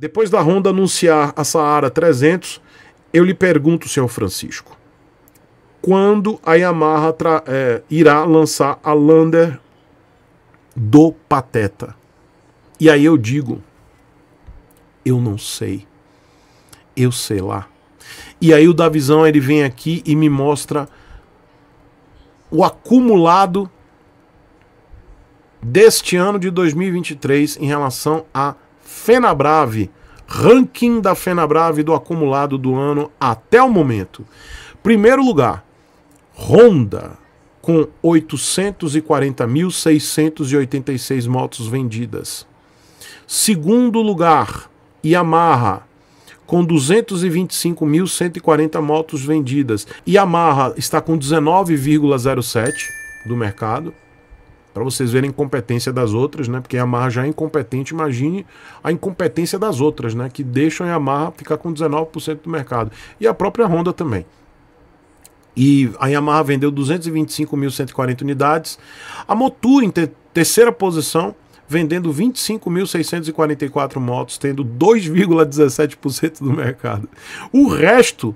Depois da Honda anunciar a Saara 300, eu lhe pergunto, senhor Francisco, quando a Yamaha é, irá lançar a Lander do Pateta? E aí eu digo, eu não sei, eu sei lá. E aí o Davizão ele vem aqui e me mostra o acumulado deste ano de 2023 em relação a FenaBrave, ranking da FenaBrave do acumulado do ano até o momento. Primeiro lugar, Honda, com 840.686 motos vendidas. Segundo lugar, Yamaha, com 225.140 motos vendidas. Yamaha está com 19,07 do mercado. Para vocês verem a incompetência das outras, né? Porque a Yamaha já é incompetente, imagine a incompetência das outras, né? Que deixam a Yamaha ficar com 19% do mercado. E a própria Honda também. E a Yamaha vendeu 225.140 unidades. A Motul, em terceira posição, vendendo 25.644 motos, tendo 2,17% do mercado. O resto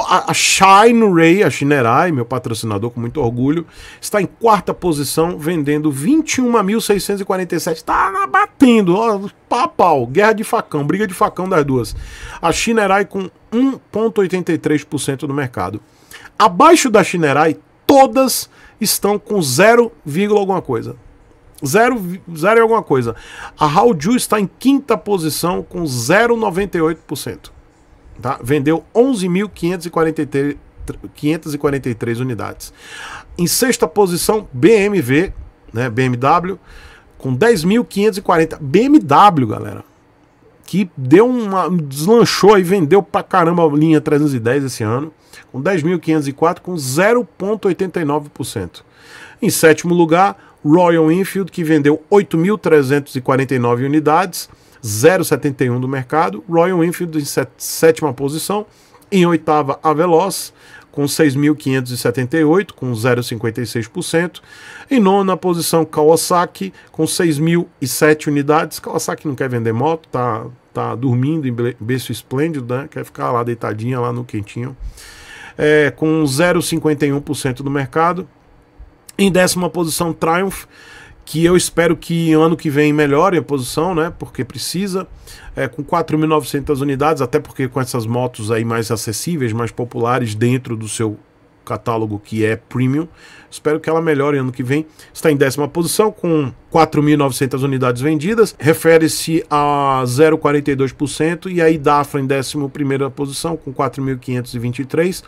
a, a Shine Ray, a Shinerai, meu patrocinador com muito orgulho, está em quarta posição, vendendo 21.647. Está batendo, ó, pau, pau, guerra de facão, briga de facão das duas. A Shinerai com 1,83% do mercado. Abaixo da Shinerai, todas estão com 0, alguma coisa. 0, 0 alguma coisa. A Haoju está em quinta posição com 0,98%. Tá? Vendeu 11.543 unidades. Em sexta posição, BMW, né? BMW com 10.540. BMW, galera, que deu uma deslanchou e vendeu pra caramba a linha 310 esse ano, com 10.504 com 0.89%. Em sétimo lugar, Royal Enfield, que vendeu 8.349 unidades, 0,71 do mercado. Royal Enfield em sétima posição. Em oitava, a Veloz, com 6.578, com 0,56%. Em nona posição, Kawasaki, com 6.007 unidades. Kawasaki não quer vender moto, tá, tá dormindo em berço esplêndido, né? quer ficar lá deitadinha, lá no quentinho. É, com 0,51% do mercado. Em décima posição, Triumph, que eu espero que ano que vem melhore a posição, né? Porque precisa, é, com 4.900 unidades, até porque com essas motos aí mais acessíveis, mais populares dentro do seu catálogo que é premium. Espero que ela melhore ano que vem. Está em décima posição com 4.900 unidades vendidas. Refere-se a 0,42% e aí Dafra em décima primeira posição com 4.523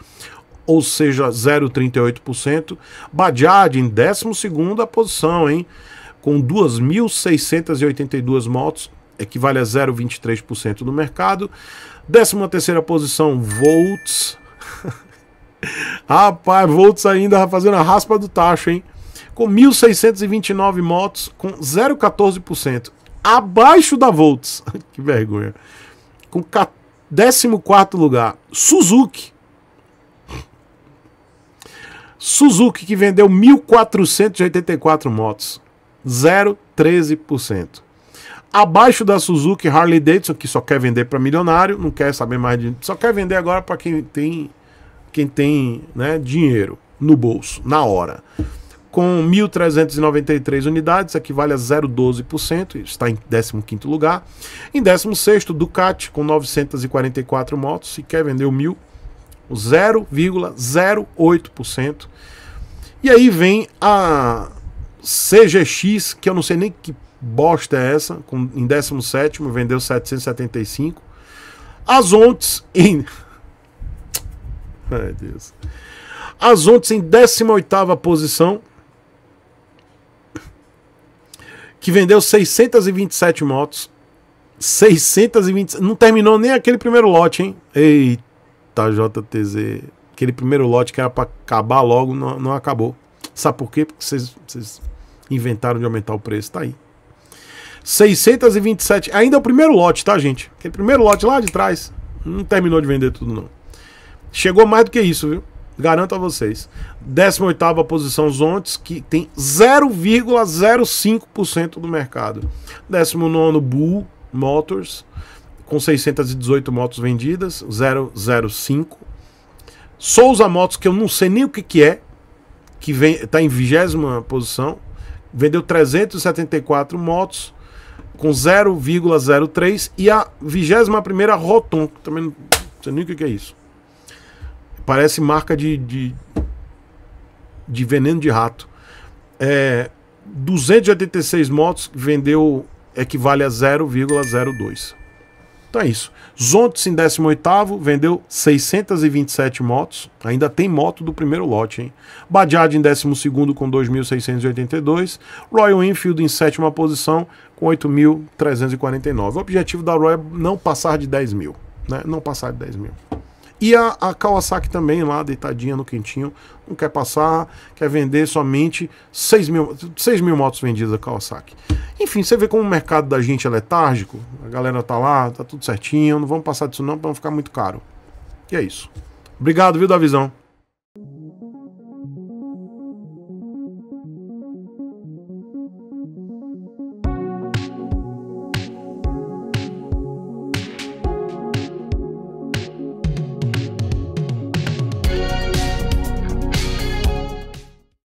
ou seja, 0,38%. Bajaj em 12ª posição, hein? Com 2.682 motos, equivale a 0,23% do mercado. 13ª posição, Volts. Rapaz, Volts ainda fazendo a raspa do tacho, hein? Com 1.629 motos, com 0,14%. Abaixo da Volts. que vergonha. Com 14 lugar, Suzuki Suzuki, que vendeu 1.484 motos, 0,13%. Abaixo da Suzuki, Harley Davidson, que só quer vender para milionário, não quer saber mais de. Só quer vender agora para quem tem, quem tem né, dinheiro no bolso, na hora. Com 1.393 unidades, equivale a 0,12%, está em 15 lugar. Em 16 Ducati, com 944 motos, se quer vender o 0,08%. E aí vem a CGX, que eu não sei nem que bosta é essa, com, em 17, vendeu 775. As ontes em. Ai, Deus. As ontes em 18 posição, que vendeu 627 motos. 620. Não terminou nem aquele primeiro lote, hein? Eita da tá, JTZ, aquele primeiro lote que era para acabar logo, não, não acabou. Sabe por quê? Porque vocês inventaram de aumentar o preço, tá aí. 627, ainda é o primeiro lote, tá, gente? Aquele primeiro lote lá de trás, não terminou de vender tudo não. Chegou mais do que isso, viu? Garanto a vocês. 18ª posição Zontes, que tem 0,05% do mercado. 19º Bull Motors com 618 motos vendidas, 005. Souza Motos, que eu não sei nem o que, que é, que está em vigésima posição, vendeu 374 motos com 0,03 e a 21 primeira Roton, que também não sei nem o que, que é isso. Parece marca de, de, de veneno de rato. É, 286 motos vendeu equivale a 0,02. Então é isso. Zontes em 18 vendeu 627 motos. Ainda tem moto do primeiro lote, hein? Bajaj em 12 com 2.682. Royal Enfield em sétima posição com 8.349. O objetivo da Royal é não passar de 10 mil, né? Não passar de 10 mil. E a, a Kawasaki também, lá deitadinha no quentinho, não quer passar, quer vender somente 6 mil, 6 mil motos vendidas a Kawasaki. Enfim, você vê como o mercado da gente é letárgico, a galera tá lá, tá tudo certinho, não vamos passar disso não para não ficar muito caro. E é isso. Obrigado, viu, da visão.